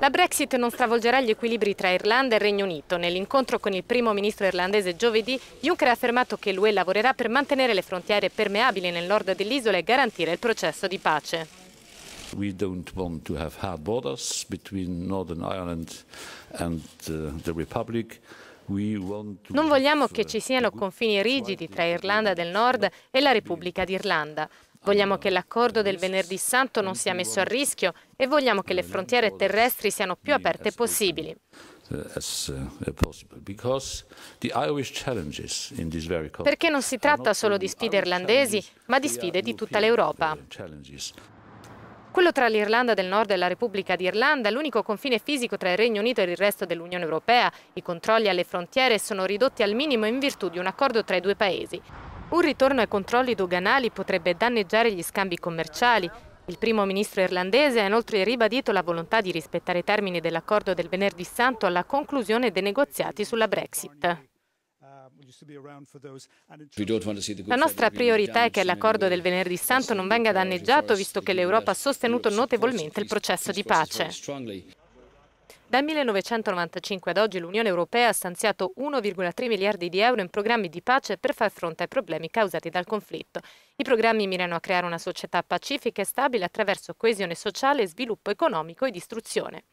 La Brexit non stravolgerà gli equilibri tra Irlanda e Regno Unito. Nell'incontro con il primo ministro irlandese giovedì, Juncker ha affermato che l'UE lavorerà per mantenere le frontiere permeabili nel nord dell'isola e garantire il processo di pace. We don't want to have hard borders between Northern Ireland and uh, the Republic. Non vogliamo che ci siano confini rigidi tra Irlanda del Nord e la Repubblica d'Irlanda. Vogliamo che l'accordo del venerdì santo non sia messo a rischio e vogliamo che le frontiere terrestri siano più aperte possibili. Eh, eh, Perché non si tratta solo di sfide irlandesi, ma di sfide di tutta l'Europa. Quello tra l'Irlanda del Nord e la Repubblica d'Irlanda, l'unico confine fisico tra il Regno Unito e il resto dell'Unione Europea, i controlli alle frontiere sono ridotti al minimo in virtù di un accordo tra i due paesi. Un ritorno ai controlli doganali potrebbe danneggiare gli scambi commerciali. Il primo ministro irlandese ha inoltre ribadito la volontà di rispettare i termini dell'accordo del venerdì santo alla conclusione dei negoziati sulla Brexit. La nostra priorità è che l'accordo del venerdì santo non venga uh, danneggiato visto che l'Europa ha sostenuto notevolmente il processo di pace. Dal 1995 ad oggi l'Unione Europea ha stanziato 1,3 miliardi di euro in programmi di pace per far fronte ai problemi causati dal conflitto. I programmi mirano a creare una società pacifica e stabile attraverso coesione sociale, sviluppo economico ed istruzione.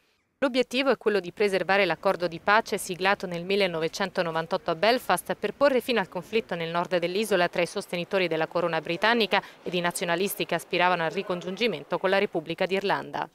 L'obiettivo è quello di preservare l'accordo di pace siglato nel 1998 a Belfast per porre fine al conflitto nel nord dell'isola tra i sostenitori della corona britannica ed i nazionalisti che aspiravano al ricongiungimento con la Repubblica d'Irlanda.